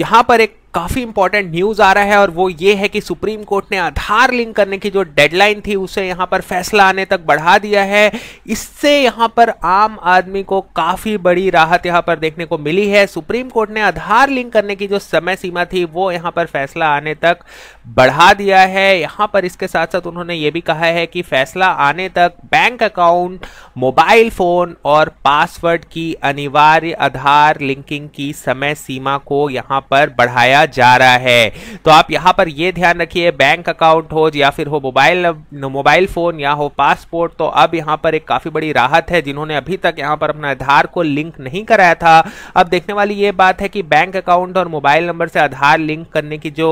यहाँ पर एक काफ़ी इंपॉर्टेंट न्यूज़ आ रहा है और वो ये है कि सुप्रीम कोर्ट ने आधार लिंक करने की जो डेडलाइन थी उसे यहाँ पर फैसला आने तक बढ़ा दिया है इससे यहाँ पर आम आदमी को काफ़ी बड़ी राहत यहाँ पर देखने को मिली है सुप्रीम कोर्ट ने आधार लिंक करने की जो समय सीमा थी वो यहाँ पर फैसला आने तक बढ़ा दिया है यहाँ पर इसके साथ साथ उन्होंने ये भी कहा है कि फैसला आने तक बैंक अकाउंट मोबाइल फ़ोन और पासवर्ड की अनिवार्य आधार लिंकिंग की समय सीमा को यहाँ पर बढ़ाया किया जा रहा है तो आप यहाँ पर ये ध्यान रखिए बैंक अकाउंट हो या फिर हो मोबाइल मोबाइल फ़ोन या हो पासपोर्ट तो अब यहाँ पर एक काफ़ी बड़ी राहत है जिन्होंने अभी तक यहाँ पर अपना आधार को लिंक नहीं कराया था अब देखने वाली ये बात है कि बैंक अकाउंट और मोबाइल नंबर से आधार लिंक करने की जो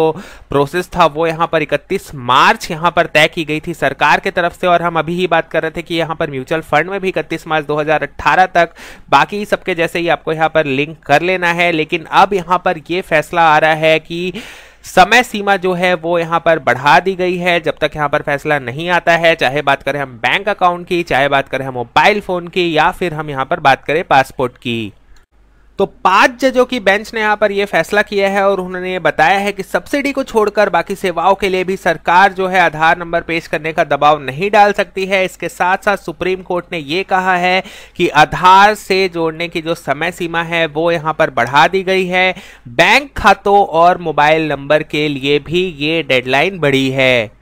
प्रोसेस था वो यहाँ पर इकतीस मार्च यहाँ पर तय की गई थी सरकार के तरफ से और हम अभी ही बात कर रहे थे कि यहाँ पर म्यूचुअल फंड में भी इकतीस मार्च दो तक बाकी सबके जैसे ही आपको यहाँ पर लिंक कर लेना है लेकिन अब यहाँ पर ये फैसला आ रहा है कि समय सीमा जो है वो यहाँ पर बढ़ा दी गई है जब तक यहाँ पर फैसला नहीं आता है चाहे बात करें हम बैंक अकाउंट की चाहे बात करें हम मोबाइल फ़ोन की या फिर हम यहाँ पर बात करें पासपोर्ट की तो पांच जजों की बेंच ने यहाँ पर यह फैसला किया है और उन्होंने बताया है कि सब्सिडी को छोड़कर बाकी सेवाओं के लिए भी सरकार जो है आधार नंबर पेश करने का दबाव नहीं डाल सकती है इसके साथ साथ सुप्रीम कोर्ट ने यह कहा है कि आधार से जोड़ने की जो समय सीमा है वो यहाँ पर बढ़ा दी गई है बैंक खातों और मोबाइल नंबर के लिए भी ये डेडलाइन बढ़ी है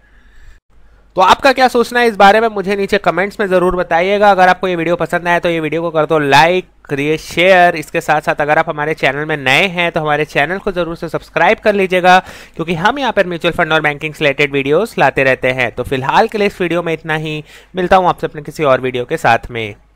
तो आपका क्या सोचना है इस बारे में मुझे नीचे कमेंट्स में ज़रूर बताइएगा अगर आपको ये वीडियो पसंद आए तो ये वीडियो को कर दो लाइक करिए शेयर इसके साथ साथ अगर आप हमारे चैनल में नए हैं तो हमारे चैनल को ज़रूर से सब्सक्राइब कर लीजिएगा क्योंकि हम यहाँ पर म्यूचुअल फंड और बैंकिंग से रिलेटेड वीडियोज़ लाते रहते हैं तो फिलहाल के लिए इस वीडियो में इतना ही मिलता हूँ आपसे अपने किसी और वीडियो के साथ में